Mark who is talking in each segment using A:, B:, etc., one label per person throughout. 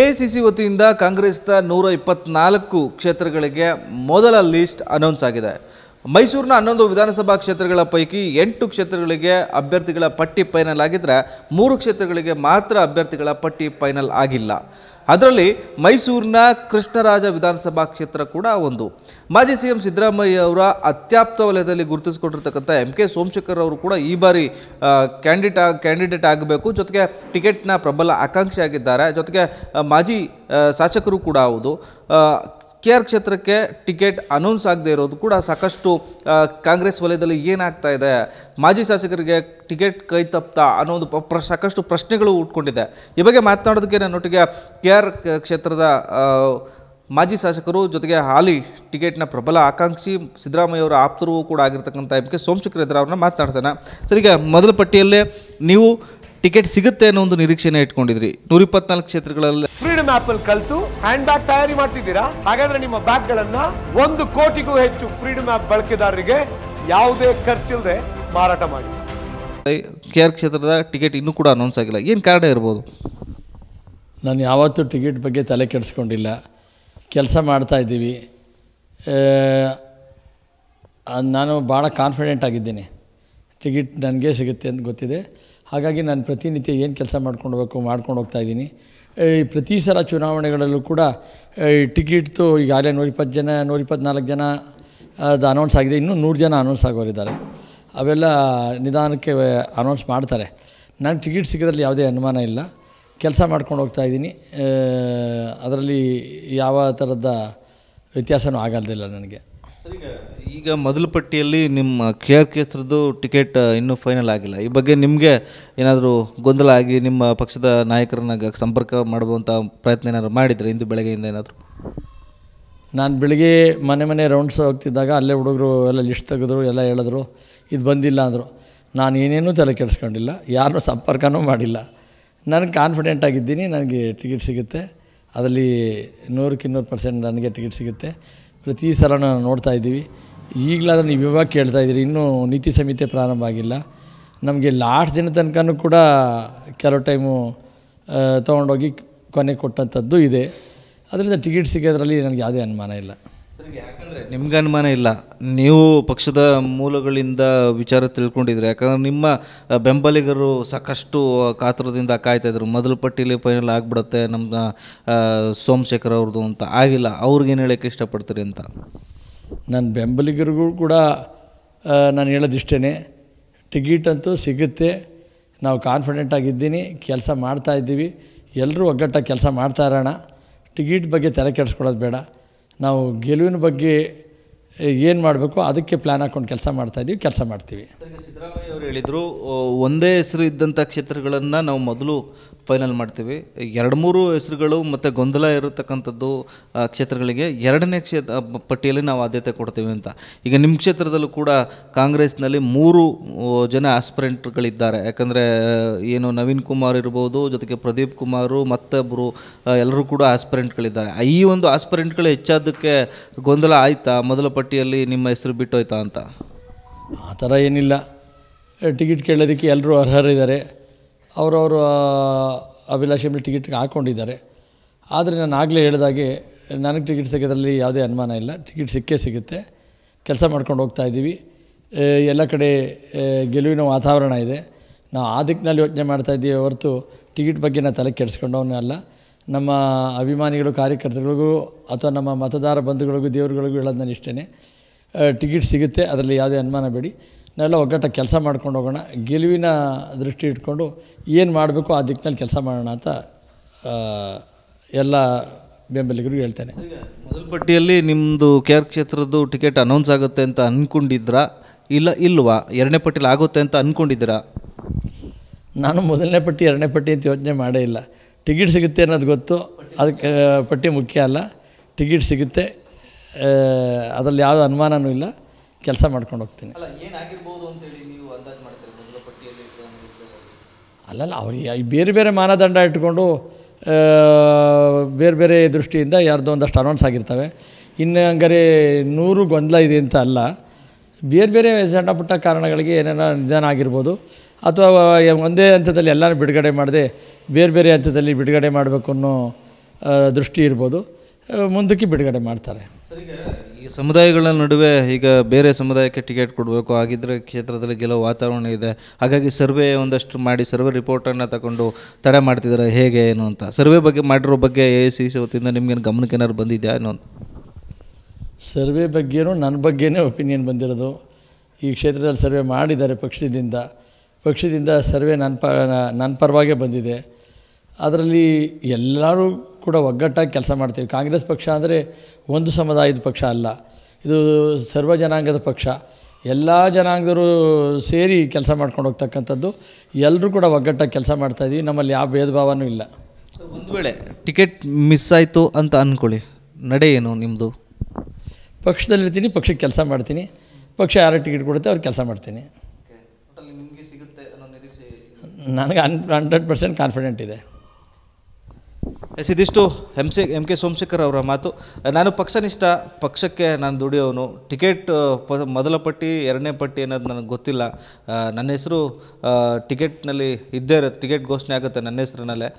A: A C C ವತಿಯಿಂದ ಕಾಂಗ್ರೆಸ್ನ ನೂರ ಇಪ್ಪತ್ನಾಲ್ಕು ಕ್ಷೇತ್ರಗಳಿಗೆ ಮೊದಲ ಲೀಸ್ಟ್ ಅನೌನ್ಸ್ ಆಗಿದೆ ಮೈಸೂರಿನ ಹನ್ನೊಂದು ವಿಧಾನಸಭಾ ಕ್ಷೇತ್ರಗಳ ಪೈಕಿ ಎಂಟು ಕ್ಷೇತ್ರಗಳಿಗೆ ಅಭ್ಯರ್ಥಿಗಳ ಪಟ್ಟಿ ಫೈನಲ್ ಆಗಿದ್ದರೆ ಮೂರು ಕ್ಷೇತ್ರಗಳಿಗೆ ಮಾತ್ರ ಅಭ್ಯರ್ಥಿಗಳ ಪಟ್ಟಿ ಫೈನಲ್ ಆಗಿಲ್ಲ ಅದರಲ್ಲಿ ಮೈಸೂರಿನ ಕೃಷ್ಣರಾಜ ವಿಧಾನಸಭಾ ಕ್ಷೇತ್ರ ಕೂಡ ಒಂದು ಮಾಜಿ ಸಿ ಎಂ ಸಿದ್ದರಾಮಯ್ಯ ಅವರ ಅತ್ಯಾಪ್ತ ವಲಯದಲ್ಲಿ ಗುರುತಿಸಿಕೊಂಡಿರ್ತಕ್ಕಂಥ ಎಂ ಕೆ ಸೋಮಶೇಖರ್ ಅವರು ಕೂಡ ಈ ಬಾರಿ ಕ್ಯಾಂಡಿಡೇಟ್ ಕ್ಯಾಂಡಿಡೇಟ್ ಆಗಬೇಕು ಜೊತೆಗೆ ಟಿಕೆಟ್ನ ಪ್ರಬಲ ಆಕಾಂಕ್ಷಿಯಾಗಿದ್ದಾರೆ ಆಗಿದ್ದಾರೆ ಜೊತೆಗೆ ಮಾಜಿ ಶಾಸಕರು ಕೂಡ ಹೌದು ಕೆ ಆರ್ ಕ್ಷೇತ್ರಕ್ಕೆ ಟಿಕೆಟ್ ಅನೌನ್ಸ್ ಆಗದೆ ಇರೋದು ಕೂಡ ಸಾಕಷ್ಟು ಕಾಂಗ್ರೆಸ್ ವಲಯದಲ್ಲಿ ಏನಾಗ್ತಾ ಇದೆ ಮಾಜಿ ಶಾಸಕರಿಗೆ ಟಿಕೆಟ್ ಕೈ ತಪ್ತಾ ಅನ್ನೋದು ಪ್ರ ಸಾಕಷ್ಟು ಪ್ರಶ್ನೆಗಳು ಉಟ್ಕೊಂಡಿದೆ ಈ ಬಗ್ಗೆ ಮಾತನಾಡೋದಕ್ಕೆ ನನ್ನೊಟ್ಟಿಗೆ ಕೆ ಆರ್ ಕ್ಷೇತ್ರದ ಮಾಜಿ ಶಾಸಕರು ಜೊತೆಗೆ ಹಾಲಿ ಟಿಕೆಟ್ನ ಪ್ರಬಲ ಆಕಾಂಕ್ಷಿ ಅವರ ಆಪ್ತರು ಕೂಡ ಆಗಿರ್ತಕ್ಕಂಥ ಎಂ ಕೆ ಸೋಮಶೇಖರ್ ಎದುರ ಅವ್ರನ್ನ ಮಾತನಾಡ್ತಾನೆ ಸರಿಗೆ ಈಗ ಮೊದಲ ಪಟ್ಟಿಯಲ್ಲೇ ನೀವು ಟಿಕೆಟ್ ಸಿಗುತ್ತೆ ಅನ್ನೋ ಒಂದು ನಿರೀಕ್ಷೆನ ಇಟ್ಕೊಂಡಿದ್ರಿ ನೂರ ಇಪ್ಪತ್ನಾಲ್ಕು ಕ್ಷೇತ್ರಗಳಲ್ಲಿ
B: ಫ್ರೀಡಮ್ ಆಪ್ ಅಲ್ಲಿ ಕಲ್ತು ಹ್ಯಾಂಡ್ ಬ್ಯಾಗ್ ತಯಾರಿ ಮಾಡ್ತಿದ್ದೀರಾ ಹಾಗಾದ್ರೆ ನಿಮ್ಮ ಬ್ಯಾಗ್ ಗಳನ್ನ ಒಂದು ಕೋಟಿಗೂ ಹೆಚ್ಚು ಫ್ರೀಡಮ್ ಆಪ್ ಬಳಕೆದಾರರಿಗೆ ಯಾವುದೇ ಖರ್ಚಿಲ್ಲದೆ ಮಾರಾಟ ಮಾಡಿ ಕೆ ಆರ್ ಕ್ಷೇತ್ರದ ಟಿಕೆಟ್ ಇನ್ನೂ ಕೂಡ ಅನೌನ್ಸ್ ಆಗಿಲ್ಲ ಏನು ಕಾರಣ ಇರ್ಬೋದು ನಾನು ಯಾವತ್ತೂ ಟಿಕೆಟ್ ಬಗ್ಗೆ ತಲೆ ಕೆಡಿಸ್ಕೊಂಡಿಲ್ಲ ಕೆಲಸ ಮಾಡ್ತಾ ಇದ್ದೀವಿ ನಾನು ಭಾಳ ಕಾನ್ಫಿಡೆಂಟ್ ಆಗಿದ್ದೀನಿ ಟಿಕೆಟ್ ನನಗೆ ಸಿಗುತ್ತೆ ಅಂತ ಗೊತ್ತಿದೆ ಹಾಗಾಗಿ ನಾನು ಪ್ರತಿನಿತ್ಯ ಏನು ಕೆಲಸ ಮಾಡ್ಕೊಂಡು ಹೋಗ್ಬೇಕು ಮಾಡ್ಕೊಂಡು ಹೋಗ್ತಾಯಿದ್ದೀನಿ ಈ ಪ್ರತಿ ಸಲ ಚುನಾವಣೆಗಳಲ್ಲೂ ಕೂಡ ಈ ಟಿಕೆಟ್ದು ಈಗಾಗಲೇ ನೂರಿಪ್ಪತ್ತು ಜನ ನೂರಿಪ್ಪತ್ನಾಲ್ಕು ಜನ ಅದು ಅನೌನ್ಸ್ ಆಗಿದೆ ಇನ್ನೂ ನೂರು ಜನ ಅನೌನ್ಸ್ ಆಗೋರಿದ್ದಾರೆ ಅವೆಲ್ಲ ನಿಧಾನಕ್ಕೆ ಅನೌನ್ಸ್ ಮಾಡ್ತಾರೆ ನನಗೆ ಟಿಕೆಟ್ ಸಿಗೋದ್ರಲ್ಲಿ ಯಾವುದೇ ಅನುಮಾನ ಇಲ್ಲ ಕೆಲಸ ಮಾಡ್ಕೊಂಡು ಹೋಗ್ತಾ ಇದ್ದೀನಿ ಅದರಲ್ಲಿ ಯಾವ ಥರದ ವ್ಯತ್ಯಾಸವೂ ಆಗಲ್ದಿಲ್ಲ ನನಗೆ ಈಗ
A: ಈಗ ಮೊದಲ ಪಟ್ಟಿಯಲ್ಲಿ ನಿಮ್ಮ ಕೆ ಆರ್ ಟಿಕೆಟ್ ಇನ್ನೂ ಫೈನಲ್ ಆಗಿಲ್ಲ ಈ ಬಗ್ಗೆ ನಿಮಗೆ ಏನಾದರೂ ಗೊಂದಲ ಆಗಿ ನಿಮ್ಮ ಪಕ್ಷದ ನಾಯಕರನ್ನ ಸಂಪರ್ಕ ಮಾಡುವಂಥ
B: ಪ್ರಯತ್ನ ಏನಾದರೂ ಮಾಡಿದರೆ ಇಂದು ಬೆಳಗ್ಗೆಯಿಂದ ಏನಾದರೂ ನಾನು ಬೆಳಿಗ್ಗೆ ಮನೆ ಮನೆ ರೌಂಡ್ಸ್ ಹೋಗ್ತಿದ್ದಾಗ ಅಲ್ಲೇ ಹುಡುಗರು ಎಲ್ಲ ಲಿಸ್ಟ್ ತೆಗೆದ್ರು ಎಲ್ಲ ಹೇಳಿದ್ರು ಇದು ಬಂದಿಲ್ಲ ಅಂದರು ನಾನು ಏನೇನೂ ತಲೆ ಕೆಡಿಸ್ಕೊಂಡಿಲ್ಲ ಯಾರೂ ಸಂಪರ್ಕನೂ ಮಾಡಿಲ್ಲ ನನಗೆ ಕಾನ್ಫಿಡೆಂಟ್ ಆಗಿದ್ದೀನಿ ನನಗೆ ಟಿಕೆಟ್ ಸಿಗುತ್ತೆ ಅದರಲ್ಲಿ ಇನ್ನೂರು ಪರ್ಸೆಂಟ್ ನನಗೆ ಟಿಕೆಟ್ ಸಿಗುತ್ತೆ ಪ್ರತಿ ಸಲ ನೋಡ್ತಾ ಇದ್ದೀವಿ ಈಗಲಾದ್ರೆ ನೀವು ಇವಾಗ ಕೇಳ್ತಾ ಇದ್ದೀರಿ ಇನ್ನೂ ನೀತಿ ಸಂಹಿತೆ ಪ್ರಾರಂಭ ಆಗಿಲ್ಲ ನಮಗೆ ಲಾಸ್ಟ್ ದಿನ ತನಕ ಕೂಡ ಕೆಲವು ಟೈಮು ತೊಗೊಂಡೋಗಿ ಕೊನೆ ಕೊಟ್ಟಂಥದ್ದು ಇದೆ ಅದರಿಂದ ಟಿಕೆಟ್ ಸಿಗೋದ್ರಲ್ಲಿ ನನಗೆ ಯಾವುದೇ ಅನುಮಾನ ಇಲ್ಲ ಯಾಕಂದರೆ ನಿಮ್ಗೆ
A: ಅನುಮಾನ ಇಲ್ಲ ನೀವು ಪಕ್ಷದ ಮೂಲಗಳಿಂದ ವಿಚಾರ ತಿಳ್ಕೊಂಡಿದ್ರೆ ಯಾಕಂದ್ರೆ ನಿಮ್ಮ ಬೆಂಬಲಿಗರು ಸಾಕಷ್ಟು ಕಾತುರದಿಂದ ಕಾಯ್ತಾಯಿದ್ರು ಮೊದಲು ಪಟ್ಟಿಲಿ ಫೈನಲ್ ಆಗಿಬಿಡುತ್ತೆ ನಮ್ಮ ಸೋಮಶೇಖರ್ ಅವ್ರದ್ದು ಅಂತ ಆಗಿಲ್ಲ ಅವ್ರಿಗೇನು ಹೇಳೋಕ್ಕೆ ಇಷ್ಟಪಡ್ತೀರಿ ಅಂತ
B: ನನ್ನ ಬೆಂಬಲಿಗರಿಗೂ ಕೂಡ ನಾನು ಹೇಳೋದಿಷ್ಟೇ ಟಿಕೆಟ್ ಅಂತೂ ಸಿಗುತ್ತೆ ನಾವು ಕಾನ್ಫಿಡೆಂಟ್ ಆಗಿದ್ದೀನಿ ಕೆಲಸ ಮಾಡ್ತಾ ಇದ್ದೀವಿ ಎಲ್ಲರೂ ಒಗ್ಗಟ್ಟಾಗಿ ಕೆಲಸ ಮಾಡ್ತಾ ಇರೋಣ ಟಿಕೆಟ್ ಬಗ್ಗೆ ತಲೆ ಕೆಡಿಸ್ಕೊಳ್ಳೋದು ಬೇಡ ನಾವು ಗೆಲುವಿನ ಬಗ್ಗೆ ಏನು ಮಾಡಬೇಕು ಅದಕ್ಕೆ ಪ್ಲ್ಯಾನ್ ಹಾಕ್ಕೊಂಡು ಕೆಲಸ ಮಾಡ್ತಾಯಿದ್ದೀವಿ ಕೆಲಸ ಮಾಡ್ತೀವಿ
A: ಸಿದ್ದರಾಮಯ್ಯ ಅವರು ಹೇಳಿದರು ಒಂದೇ ಹೆಸರು ಇದ್ದಂಥ ಕ್ಷೇತ್ರಗಳನ್ನು ನಾವು ಮೊದಲು ಫೈನಲ್ ಮಾಡ್ತೀವಿ ಎರಡು ಮೂರು ಹೆಸರುಗಳು ಮತ್ತು ಗೊಂದಲ ಇರತಕ್ಕಂಥದ್ದು ಕ್ಷೇತ್ರಗಳಿಗೆ ಎರಡನೇ ಕ್ಷೇತ್ರ ಪಟ್ಟಿಯಲ್ಲಿ ನಾವು ಆದ್ಯತೆ ಕೊಡ್ತೀವಿ ಅಂತ ಈಗ ನಿಮ್ಮ ಕ್ಷೇತ್ರದಲ್ಲೂ ಕೂಡ ಕಾಂಗ್ರೆಸ್ನಲ್ಲಿ ಮೂರು ಜನ ಆಸ್ಪರೆಂಟ್ಗಳಿದ್ದಾರೆ ಯಾಕಂದರೆ ಏನು ನವೀನ್ ಕುಮಾರ್ ಇರ್ಬೋದು ಜೊತೆಗೆ ಪ್ರದೀಪ್ ಕುಮಾರು ಮತ್ತೊಬ್ಬರು ಎಲ್ಲರೂ ಕೂಡ ಆಸ್ಪರೆಂಟ್ಗಳಿದ್ದಾರೆ ಈ ಒಂದು ಆಸ್ಪರೆಂಟ್ಗಳು ಹೆಚ್ಚಾದಕ್ಕೆ ಗೊಂದಲ ಆಯ್ತಾ ಮೊದಲ ಪಟ್ಟಿ ಪಟ್ಟಿಯಲ್ಲಿ ನಿಮ್ಮ ಹೆಸರು ಬಿಟ್ಟೋಯ್ತಾ ಅಂತ
B: ಆ ಥರ ಏನಿಲ್ಲ ಟಿಕೆಟ್ ಕೇಳೋದಕ್ಕೆ ಎಲ್ಲರೂ ಅರ್ಹರಿದ್ದಾರೆ ಅವರವರು ಅಭಿಲಾಷೆ ಮೇಲೆ ಟಿಕೆಟ್ ಹಾಕ್ಕೊಂಡಿದ್ದಾರೆ ಆದರೆ ನಾನು ಆಗಲೇ ಹೇಳಿದಾಗೆ ನನಗೆ ಟಿಕೆಟ್ ಸಿಗೋದ್ರಲ್ಲಿ ಯಾವುದೇ ಅನುಮಾನ ಇಲ್ಲ ಟಿಕೆಟ್ ಸಿಕ್ಕೇ ಸಿಗುತ್ತೆ ಕೆಲಸ ಮಾಡ್ಕೊಂಡು ಹೋಗ್ತಾ ಇದ್ದೀವಿ ಎಲ್ಲ ಕಡೆ ಗೆಲುವಿನ ವಾತಾವರಣ ಇದೆ ನಾವು ಆ ದಿಕ್ಕಿನಲ್ಲಿ ಯೋಚನೆ ಮಾಡ್ತಾ ಇದ್ದೀವಿ ಹೊರತು ಟಿಕೆಟ್ ಬಗ್ಗೆ ನಾನು ತಲೆ ಅಲ್ಲ ನಮ್ಮ ಅಭಿಮಾನಿಗಳು ಕಾರ್ಯಕರ್ತರುಗಳಿಗೂ ಅಥವಾ ನಮ್ಮ ಮತದಾರ ಬಂಧುಗಳಿಗೂ ದೇವರುಗಳಿಗೂ ಹೇಳೋದು ನಾನು ಇಷ್ಟೇ ಟಿಕೆಟ್ ಸಿಗುತ್ತೆ ಅದರಲ್ಲಿ ಯಾವುದೇ ಅನುಮಾನ ಬೇಡಿ ನಾವೆಲ್ಲ ಒಗ್ಗಟ್ಟ ಕೆಲಸ ಮಾಡ್ಕೊಂಡು ಹೋಗೋಣ ಗೆಲುವಿನ ದೃಷ್ಟಿ ಇಟ್ಕೊಂಡು ಏನು ಮಾಡಬೇಕು ಆ ದಿಕ್ಕಿನಲ್ಲಿ ಕೆಲಸ ಮಾಡೋಣ ಅಂತ ಎಲ್ಲ ಬೆಂಬಲಿಗರಿಗೂ ಹೇಳ್ತೇನೆ
A: ಮೊದಲ ಪಟ್ಟಿಯಲ್ಲಿ ನಿಮ್ಮದು ಕೆ ಆರ್ ಕ್ಷೇತ್ರದ್ದು ಟಿಕೆಟ್ ಅನೌನ್ಸ್ ಆಗುತ್ತೆ ಅಂತ ಅಂದ್ಕೊಂಡಿದ್ರಾ ಇಲ್ಲ ಇಲ್ವಾ ಎರಡನೇ ಪಟ್ಟಿಲಿ ಆಗುತ್ತೆ ಅಂತ ಅಂದ್ಕೊಂಡಿದ್ದೀರಾ
B: ನಾನು ಮೊದಲನೇ ಪಟ್ಟಿ ಎರಡನೇ ಪಟ್ಟಿ ಅಂತ ಯೋಚನೆ ಮಾಡೇ ಇಲ್ಲ ಟಿಕೆಟ್ ಸಿಗುತ್ತೆ ಅನ್ನೋದು ಗೊತ್ತು ಅದಕ್ಕೆ ಪಟ್ಟಿ ಮುಖ್ಯ ಅಲ್ಲ ಟಿಕೆಟ್ ಸಿಗುತ್ತೆ ಅದರಲ್ಲಿ ಯಾವುದೇ ಅನುಮಾನವೂ ಇಲ್ಲ ಕೆಲಸ ಮಾಡ್ಕೊಂಡು ಹೋಗ್ತೀನಿ ಅಲ್ಲಲ್ಲ ಅವ್ರಿಗೆ ಬೇರೆ ಬೇರೆ ಮಾನದಂಡ ಇಟ್ಕೊಂಡು ಬೇರೆ ಬೇರೆ ದೃಷ್ಟಿಯಿಂದ ಯಾರ್ದೋ ಒಂದಷ್ಟು ಅನೌನ್ಸ್ ಆಗಿರ್ತವೆ ಇನ್ನು ಹಂಗಾರೆ ನೂರು ಗೊಂದಲ ಇದೆ ಅಂತ ಅಲ್ಲ ಬೇರೆ ಬೇರೆ ಸಣ್ಣ ಪುಟ್ಟ ಕಾರಣಗಳಿಗೆ ಏನೇನೋ ನಿಧಾನ ಆಗಿರ್ಬೋದು ಅಥವಾ ಒಂದೇ ಹಂತದಲ್ಲಿ ಎಲ್ಲರೂ ಬಿಡುಗಡೆ ಮಾಡದೆ ಬೇರೆ ಬೇರೆ ಹಂತದಲ್ಲಿ ಬಿಡುಗಡೆ ಮಾಡಬೇಕು ಅನ್ನೋ ದೃಷ್ಟಿ ಇರ್ಬೋದು ಮುಂದಕ್ಕೆ ಬಿಡುಗಡೆ ಮಾಡ್ತಾರೆ ಈ ಸಮುದಾಯಗಳ
A: ನಡುವೆ ಈಗ ಬೇರೆ ಸಮುದಾಯಕ್ಕೆ ಟಿಕೆಟ್ ಕೊಡಬೇಕು ಹಾಗಿದ್ರೆ ಕ್ಷೇತ್ರದಲ್ಲಿ ಗೆಲುವು ವಾತಾವರಣ ಇದೆ ಹಾಗಾಗಿ ಸರ್ವೆ ಒಂದಷ್ಟು ಮಾಡಿ ಸರ್ವೆ ರಿಪೋರ್ಟನ್ನು ತಗೊಂಡು ತಡೆ ಮಾಡ್ತಿದ್ದಾರೆ ಹೇಗೆ ಏನು ಅಂತ ಸರ್ವೆ ಬಗ್ಗೆ ಮಾಡಿರೋ ಬಗ್ಗೆ ಎ ಸಿ ಸಿ ವತಿಯಿಂದ ನಿಮಗೇನು ಗಮನಕ್ಕೆ ಏನಾದ್ರು ಬಂದಿದೆಯಾ ಏನು ಅಂತ
B: ಸರ್ವೆ ಬಗ್ಗೆಯೂ ನನ್ನ ಬಗ್ಗೆನೇ ಒಪಿನಿಯನ್ ಬಂದಿರೋದು ಈ ಕ್ಷೇತ್ರದಲ್ಲಿ ಸರ್ವೆ ಮಾಡಿದ್ದಾರೆ ಪಕ್ಷದಿಂದ ಪಕ್ಷದಿಂದ ಸರ್ವೆ ನನ್ನ ಪ ನನ್ನ ಪರವಾಗೇ ಬಂದಿದೆ ಅದರಲ್ಲಿ ಎಲ್ಲರೂ ಕೂಡ ಒಗ್ಗಟ್ಟಾಗಿ ಕೆಲಸ ಮಾಡ್ತೀವಿ ಕಾಂಗ್ರೆಸ್ ಪಕ್ಷ ಅಂದರೆ ಒಂದು ಸಮುದಾಯದ ಪಕ್ಷ ಅಲ್ಲ ಇದು ಸರ್ವ ಜನಾಂಗದ ಪಕ್ಷ ಎಲ್ಲ ಜನಾಂಗದವರು ಸೇರಿ ಕೆಲಸ ಮಾಡ್ಕೊಂಡು ಹೋಗ್ತಕ್ಕಂಥದ್ದು ಎಲ್ಲರೂ ಕೂಡ ಒಗ್ಗಟ್ಟಾಗಿ ಕೆಲಸ ಮಾಡ್ತಾಯಿದ್ದೀವಿ ನಮ್ಮಲ್ಲಿ ಯಾವ ಭೇದ ಭಾವನೂ ಇಲ್ಲ ಒಂದು
A: ವೇಳೆ ಟಿಕೆಟ್ ಮಿಸ್ ಆಯಿತು ಅಂತ ಅಂದ್ಕೊಳ್ಳಿ ನಡೆ ಏನು ನಿಮ್ಮದು
B: ಪಕ್ಷದಲ್ಲಿರ್ತೀನಿ ಪಕ್ಷಕ್ಕೆ ಕೆಲಸ ಮಾಡ್ತೀನಿ ಪಕ್ಷ ಯಾರು ಟಿಕೆಟ್ ಕೊಡುತ್ತೆ ಅವ್ರಿಗೆ ಕೆಲಸ ಮಾಡ್ತೀನಿ ನನಗೆ ಹಂಡ್ರೆಡ್ ಪರ್ಸೆಂಟ್ ಕಾನ್ಫಿಡೆಂಟ್ ಇದೆ
A: ಎಸ್ ಇದಿಷ್ಟು M C M K Somashekar ಅವರ ಮಾತು ನಾನು ಪಕ್ಷನಿಷ್ಠ ಪಕ್ಷಕ್ಕೆ ನಾನು ದುಡಿಯೋನು ಟಿಕೆಟ್ ಪ ಮೊದಲ ಪಟ್ಟಿ ಎರಡನೇ ಪಟ್ಟಿ ಅನ್ನೋದು ನನಗೆ ಗೊತ್ತಿಲ್ಲ ನನ್ನ ಹೆಸರು ಟಿಕೆಟ್ನಲ್ಲಿ ಇದ್ದೇ ಇರೋ ಟಿಕೆಟ್ ಘೋಷಣೆ ಆಗುತ್ತೆ ನನ್ನ ಹೆಸರಿನಲ್ಲೇ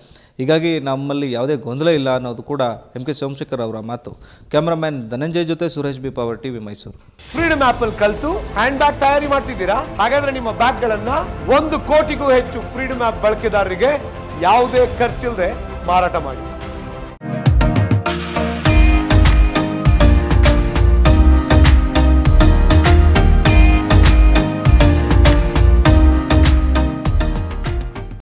A: ಹೀಗಾಗಿ ನಮ್ಮಲ್ಲಿ ಯಾವುದೇ ಗೊಂದಲ ಇಲ್ಲ ಅನ್ನೋದು ಕೂಡ ಎಮ್ ಕೆ ಸೋಮಶೇಖರ್ ಅವರ ಮಾತು ಕ್ಯಾಮ್ರಾಮ್ಯಾನ್ ಧನಂಜಯ್ ಜೊತೆ Suresh B power TV Mysuru
B: freedom ಆ್ಯಪಲ್ಲಿ ಕಲಿತು ಹ್ಯಾಂಡ್ ಬ್ಯಾಗ್ ತಯಾರಿ ಮಾಡ್ತಿದ್ದೀರಾ ಹಾಗಾದ್ರೆ ನಿಮ್ಮ ಬ್ಯಾಗ್ಗಳನ್ನು ಒಂದು ಕೋಟಿಗೂ ಹೆಚ್ಚು ಫ್ರೀಡಮ್ ಆ್ಯಪ್ ಬಳಕೆದಾರರಿಗೆ ಯಾವುದೇ ಖರ್ಚಿಲ್ಲದೆ ಮಾರಾಟ ಮಾಡಿ